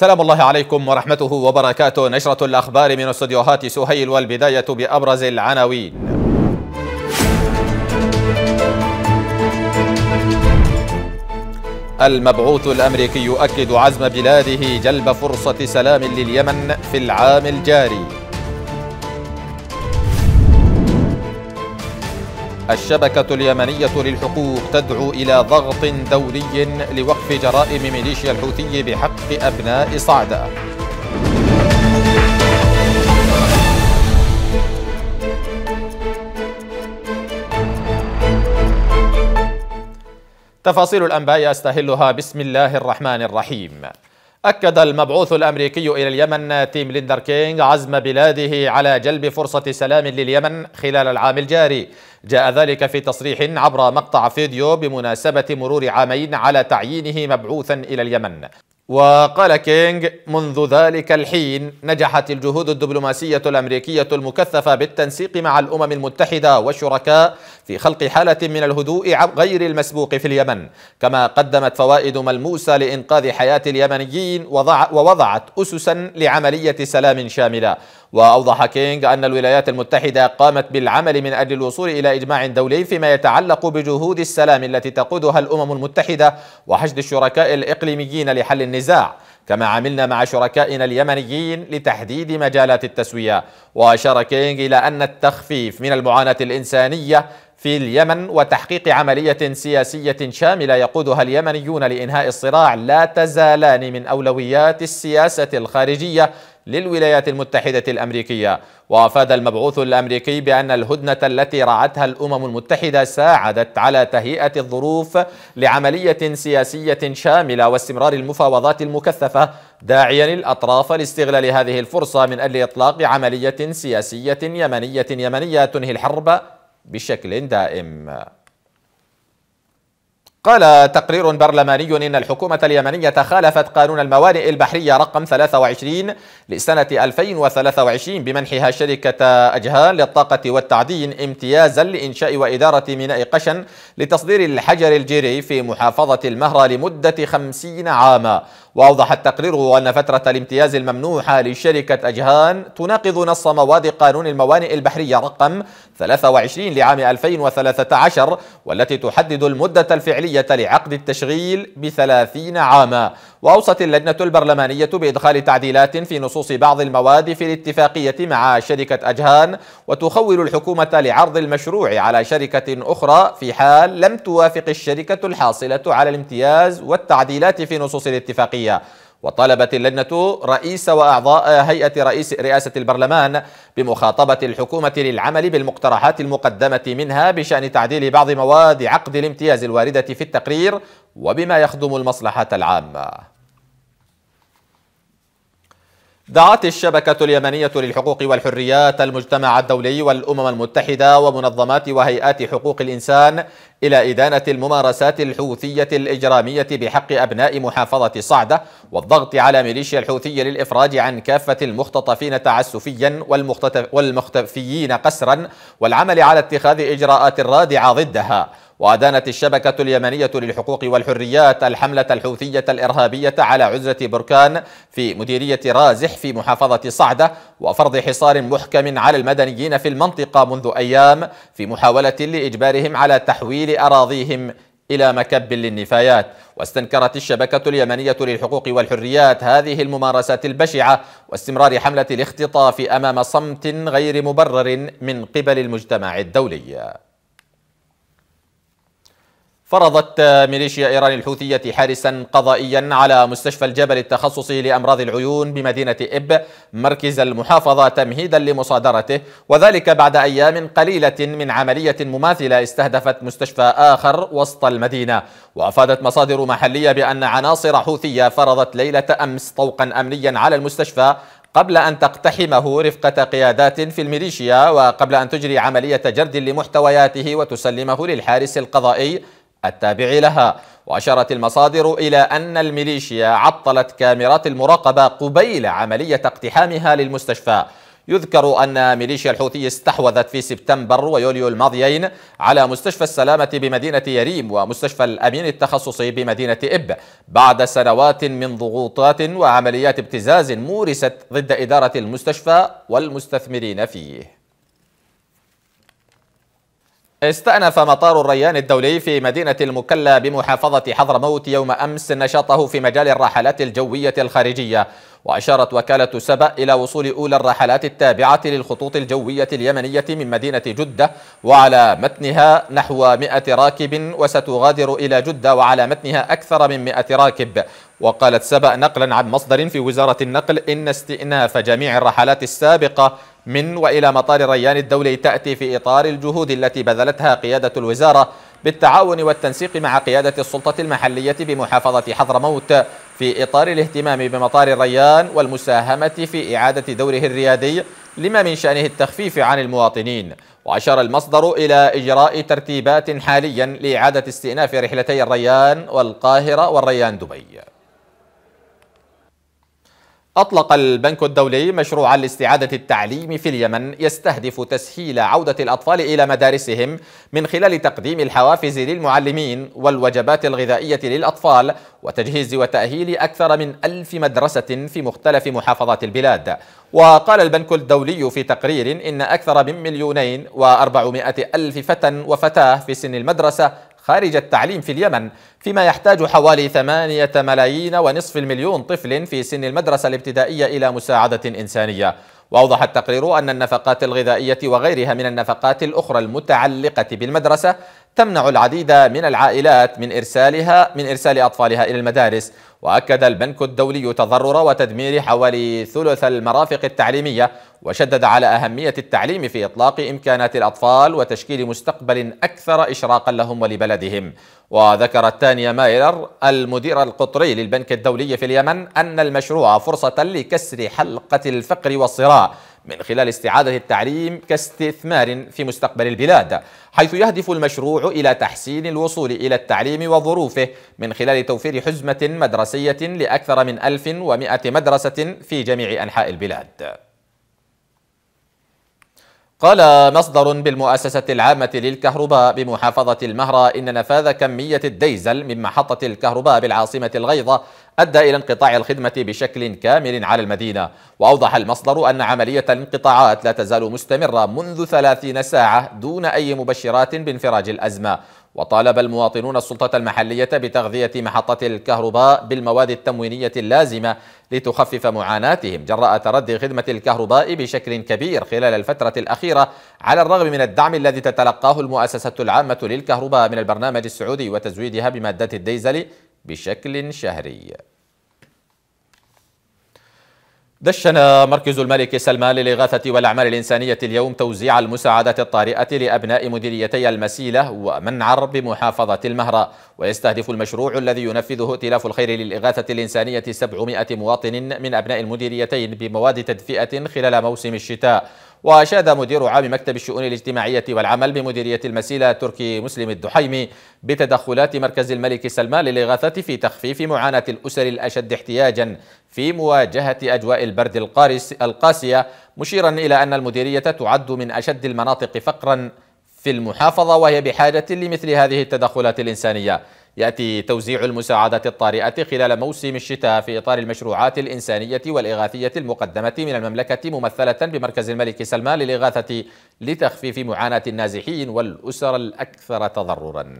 سلام الله عليكم ورحمته وبركاته نشرة الأخبار من استديوهات سهيل والبداية بأبرز العناوين المبعوث الأمريكي يؤكد عزم بلاده جلب فرصة سلام لليمن في العام الجاري الشبكة اليمنية للحقوق تدعو إلى ضغط دولي لوقف جرائم ميليشيا الحوثي بحق أبناء صعدة تفاصيل الأنباء أستهلها بسم الله الرحمن الرحيم أكد المبعوث الأمريكي إلى اليمن تيم ليندر كينغ عزم بلاده على جلب فرصة سلام لليمن خلال العام الجاري جاء ذلك في تصريح عبر مقطع فيديو بمناسبة مرور عامين على تعيينه مبعوثا إلى اليمن وقال كينغ منذ ذلك الحين نجحت الجهود الدبلوماسية الأمريكية المكثفة بالتنسيق مع الأمم المتحدة والشركاء في خلق حالة من الهدوء غير المسبوق في اليمن كما قدمت فوائد ملموسة لإنقاذ حياة اليمنيين ووضعت أسسا لعملية سلام شاملة وأوضح كينغ أن الولايات المتحدة قامت بالعمل من أجل الوصول إلى إجماع دولي فيما يتعلق بجهود السلام التي تقودها الأمم المتحدة وحشد الشركاء الإقليميين لحل النزاع كما عملنا مع شركائنا اليمنيين لتحديد مجالات التسوية وأشار كينغ إلى أن التخفيف من المعاناة الإنسانية في اليمن وتحقيق عملية سياسية شاملة يقودها اليمنيون لإنهاء الصراع لا تزالان من أولويات السياسة الخارجية للولايات المتحدة الأمريكية وأفاد المبعوث الأمريكي بأن الهدنة التي رعتها الأمم المتحدة ساعدت على تهيئة الظروف لعملية سياسية شاملة واستمرار المفاوضات المكثفة داعيا الأطراف لاستغلال هذه الفرصة من أجل إطلاق عملية سياسية يمنية يمنية تنهي الحرب بشكل دائم قال تقرير برلماني إن الحكومة اليمنية خالفت قانون الموانئ البحرية رقم 23 لسنة 2023 بمنحها شركة أجهال للطاقة والتعدين امتيازا لإنشاء وإدارة ميناء قشن لتصدير الحجر الجيري في محافظة المهرة لمدة 50 عاما وأوضح التقرير أن فترة الامتياز الممنوحة لشركة أجهان تناقض نص مواد قانون الموانئ البحرية رقم 23 لعام 2013 والتي تحدد المدة الفعلية لعقد التشغيل بثلاثين عاما وأوصت اللجنة البرلمانية بإدخال تعديلات في نصوص بعض المواد في الاتفاقية مع شركة أجهان وتخول الحكومة لعرض المشروع على شركة أخرى في حال لم توافق الشركة الحاصلة على الامتياز والتعديلات في نصوص الاتفاقية وطالبت اللجنة رئيس وأعضاء هيئة رئيس رئاسة البرلمان بمخاطبة الحكومة للعمل بالمقترحات المقدمة منها بشأن تعديل بعض مواد عقد الامتياز الواردة في التقرير وبما يخدم المصلحة العامة دعت الشبكة اليمنية للحقوق والحريات المجتمع الدولي والأمم المتحدة ومنظمات وهيئات حقوق الإنسان إلى إدانة الممارسات الحوثية الإجرامية بحق أبناء محافظة صعدة والضغط على ميليشيا الحوثية للإفراج عن كافة المختطفين تعسفيا والمختفيين قسرا والعمل على اتخاذ إجراءات رادعة ضدها وأدانت الشبكة اليمنية للحقوق والحريات الحملة الحوثية الإرهابية على عزلة بركان في مديرية رازح في محافظة صعدة وفرض حصار محكم على المدنيين في المنطقة منذ أيام في محاولة لإجبارهم على تحويل أراضيهم إلى مكب للنفايات واستنكرت الشبكة اليمنية للحقوق والحريات هذه الممارسات البشعة واستمرار حملة الاختطاف أمام صمت غير مبرر من قبل المجتمع الدولي فرضت ميليشيا إيران الحوثية حارسا قضائيا على مستشفى الجبل التخصصي لأمراض العيون بمدينة إب مركز المحافظة تمهيدا لمصادرته وذلك بعد أيام قليلة من عملية مماثلة استهدفت مستشفى آخر وسط المدينة وأفادت مصادر محلية بأن عناصر حوثية فرضت ليلة أمس طوقا أمنيا على المستشفى قبل أن تقتحمه رفقة قيادات في الميليشيا وقبل أن تجري عملية جرد لمحتوياته وتسلمه للحارس القضائي التابع لها وأشارت المصادر إلى أن الميليشيا عطلت كاميرات المراقبة قبيل عملية اقتحامها للمستشفى يذكر أن ميليشيا الحوثي استحوذت في سبتمبر ويوليو الماضيين على مستشفى السلامة بمدينة يريم ومستشفى الأمين التخصصي بمدينة إب بعد سنوات من ضغوطات وعمليات ابتزاز مورست ضد إدارة المستشفى والمستثمرين فيه استأنف مطار الريان الدولي في مدينة المكلا بمحافظة حضرموت يوم أمس نشاطه في مجال الرحلات الجوية الخارجية وأشارت وكالة سبأ إلى وصول أولى الرحلات التابعة للخطوط الجوية اليمنية من مدينة جدة وعلى متنها نحو 100 راكب وستغادر إلى جدة وعلى متنها أكثر من 100 راكب وقالت سبأ نقلا عن مصدر في وزارة النقل إن استئناف جميع الرحلات السابقة من وإلى مطار ريان الدولي تأتي في إطار الجهود التي بذلتها قيادة الوزارة بالتعاون والتنسيق مع قيادة السلطة المحلية بمحافظة حضرموت في إطار الاهتمام بمطار الريان والمساهمة في إعادة دوره الريادي لما من شأنه التخفيف عن المواطنين وأشار المصدر إلى إجراء ترتيبات حاليا لإعادة استئناف رحلتي الريان والقاهرة والريان دبي أطلق البنك الدولي مشروعا لاستعادة التعليم في اليمن يستهدف تسهيل عودة الأطفال إلى مدارسهم من خلال تقديم الحوافز للمعلمين والوجبات الغذائية للأطفال وتجهيز وتأهيل أكثر من ألف مدرسة في مختلف محافظات البلاد وقال البنك الدولي في تقرير إن أكثر من مليونين وأربعمائة ألف فتى وفتاة في سن المدرسة خارج التعليم في اليمن فيما يحتاج حوالي ثمانية ملايين ونصف المليون طفل في سن المدرسة الابتدائية إلى مساعدة إنسانية وأوضح التقرير أن النفقات الغذائية وغيرها من النفقات الأخرى المتعلقة بالمدرسة تمنع العديد من العائلات من إرسالها من إرسال أطفالها إلى المدارس وأكد البنك الدولي تضرر وتدمير حوالي ثلث المرافق التعليمية وشدد على أهمية التعليم في إطلاق إمكانات الأطفال وتشكيل مستقبل أكثر إشراقا لهم ولبلدهم وذكر تانيا مايلر المدير القطري للبنك الدولي في اليمن أن المشروع فرصة لكسر حلقة الفقر والصراع من خلال استعادة التعليم كاستثمار في مستقبل البلاد حيث يهدف المشروع إلى تحسين الوصول إلى التعليم وظروفه من خلال توفير حزمة مدرسية لأكثر من 1100 مدرسة في جميع أنحاء البلاد قال مصدر بالمؤسسة العامة للكهرباء بمحافظة المهرة إن نفاذ كمية الديزل من محطة الكهرباء بالعاصمة الغيظة أدى إلى انقطاع الخدمة بشكل كامل على المدينة وأوضح المصدر أن عملية الانقطاعات لا تزال مستمرة منذ 30 ساعة دون أي مبشرات بانفراج الأزمة وطالب المواطنون السلطة المحلية بتغذية محطة الكهرباء بالمواد التموينية اللازمة لتخفف معاناتهم جراء تردي خدمة الكهرباء بشكل كبير خلال الفترة الأخيرة على الرغم من الدعم الذي تتلقاه المؤسسة العامة للكهرباء من البرنامج السعودي وتزويدها بمادة الديزل بشكل شهري دشن مركز الملك سلمان للإغاثة والأعمال الإنسانية اليوم توزيع المساعدات الطارئة لأبناء مديريتي المسيلة ومنعر بمحافظة المهرة ويستهدف المشروع الذي ينفذه ائتلاف الخير للإغاثة الإنسانية 700 مواطن من أبناء المديريتين بمواد تدفئة خلال موسم الشتاء وأشاد مدير عام مكتب الشؤون الاجتماعية والعمل بمديرية المسيلة تركي مسلم الدحيمي بتدخلات مركز الملك سلمان للإغاثة في تخفيف معاناة الأسر الأشد احتياجا في مواجهة أجواء البرد القارس القاسية مشيرا إلى أن المديرية تعد من أشد المناطق فقرا في المحافظة وهي بحاجة لمثل هذه التدخلات الإنسانية يأتي توزيع المساعدات الطارئة خلال موسم الشتاء في إطار المشروعات الإنسانية والإغاثية المقدمة من المملكة ممثلة بمركز الملك سلمان للإغاثة لتخفيف معاناة النازحين والأسر الأكثر تضرراً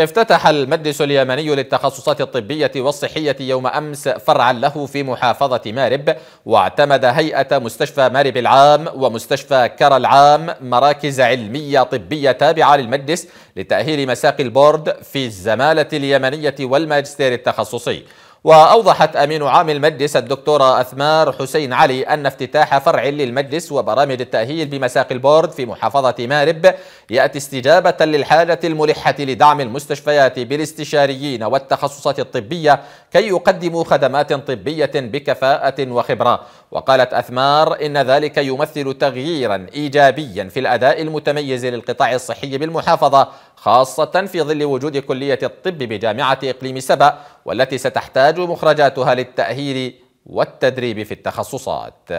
افتتح المجلس اليمني للتخصصات الطبية والصحية يوم أمس فرعا له في محافظة مارب واعتمد هيئة مستشفى مارب العام ومستشفى كرى العام مراكز علمية طبية تابعة للمجلس لتأهيل مساقي البورد في الزمالة اليمنية والماجستير التخصصي وأوضحت أمين عام المجلس الدكتورة أثمار حسين علي أن افتتاح فرع للمجلس وبرامج التأهيل بمساق البورد في محافظة مارب يأتي استجابة للحالة الملحة لدعم المستشفيات بالاستشاريين والتخصصات الطبية كي يقدموا خدمات طبية بكفاءة وخبرة وقالت أثمار إن ذلك يمثل تغييرا إيجابيا في الأداء المتميز للقطاع الصحي بالمحافظة خاصة في ظل وجود كلية الطب بجامعة إقليم سبأ والتي ستحتاج مخرجاتها للتأهيل والتدريب في التخصصات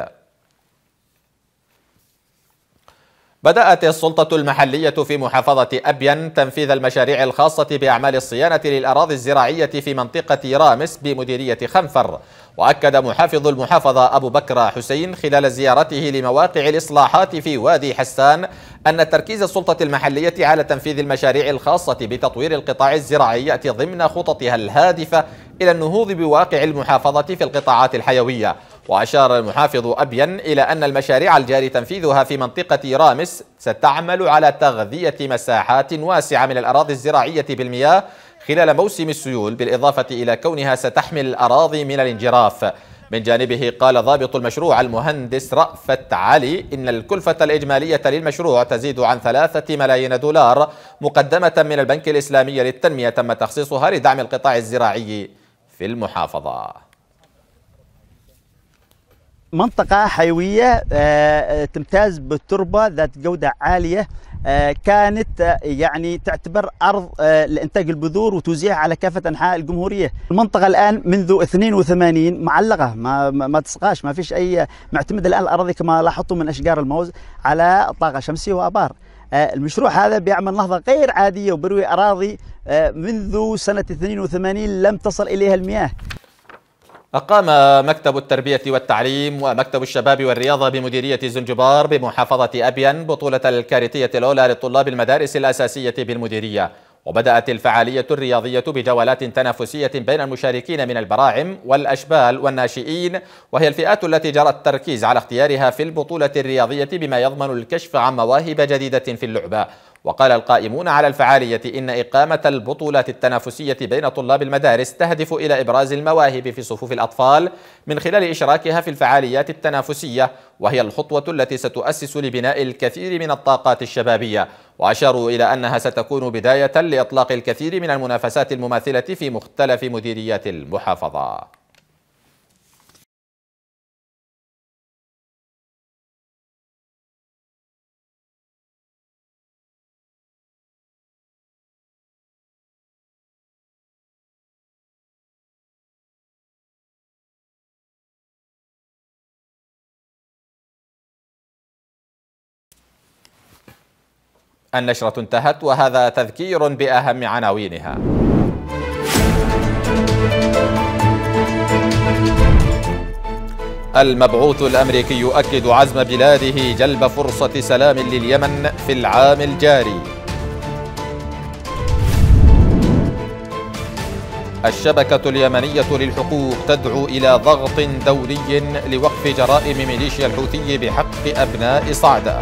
بدأت السلطة المحلية في محافظة أبين تنفيذ المشاريع الخاصة بأعمال الصيانة للأراضي الزراعية في منطقة رامس بمديرية خنفر وأكد محافظ المحافظة أبو بكر حسين خلال زيارته لمواقع الإصلاحات في وادي حسان أن تركيز السلطة المحلية على تنفيذ المشاريع الخاصة بتطوير القطاع الزراعي ضمن خططها الهادفة إلى النهوض بواقع المحافظة في القطاعات الحيوية وأشار المحافظ أبين إلى أن المشاريع الجاري تنفيذها في منطقة رامس ستعمل على تغذية مساحات واسعة من الأراضي الزراعية بالمياه خلال موسم السيول بالإضافة إلى كونها ستحمي الأراضي من الانجراف من جانبه قال ضابط المشروع المهندس رأفت علي إن الكلفة الإجمالية للمشروع تزيد عن ثلاثة ملايين دولار مقدمة من البنك الإسلامي للتنمية تم تخصيصها لدعم القطاع الزراعي في المحافظة منطقة حيوية آه، آه، تمتاز بالتربة ذات جودة عالية آه، كانت يعني تعتبر أرض لإنتاج البذور وتوزيعها على كافة أنحاء الجمهورية المنطقة الآن منذ 82 معلقة ما, ما تسقاش ما فيش أي معتمد الآن الأراضي كما لاحظتم من أشجار الموز على طاقة شمسية وأبار المشروع هذا بيعمل نهضة غير عادية وبروي أراضي منذ سنة 82 لم تصل إليها المياه أقام مكتب التربية والتعليم ومكتب الشباب والرياضة بمديرية زنجبار بمحافظة أبين بطولة الكارتية الأولى لطلاب المدارس الأساسية بالمديرية وبدأت الفعالية الرياضية بجولات تنافسية بين المشاركين من البراعم والأشبال والناشئين وهي الفئات التي جرى التركيز على اختيارها في البطولة الرياضية بما يضمن الكشف عن مواهب جديدة في اللعبة وقال القائمون على الفعالية إن إقامة البطولات التنافسية بين طلاب المدارس تهدف إلى إبراز المواهب في صفوف الأطفال من خلال إشراكها في الفعاليات التنافسية وهي الخطوة التي ستؤسس لبناء الكثير من الطاقات الشبابية وأشاروا إلى أنها ستكون بداية لإطلاق الكثير من المنافسات المماثلة في مختلف مديريات المحافظة النشرة انتهت وهذا تذكير بأهم عناوينها المبعوث الأمريكي يؤكد عزم بلاده جلب فرصة سلام لليمن في العام الجاري الشبكة اليمنية للحقوق تدعو إلى ضغط دولي لوقف جرائم ميليشيا الحوثي بحق أبناء صعدة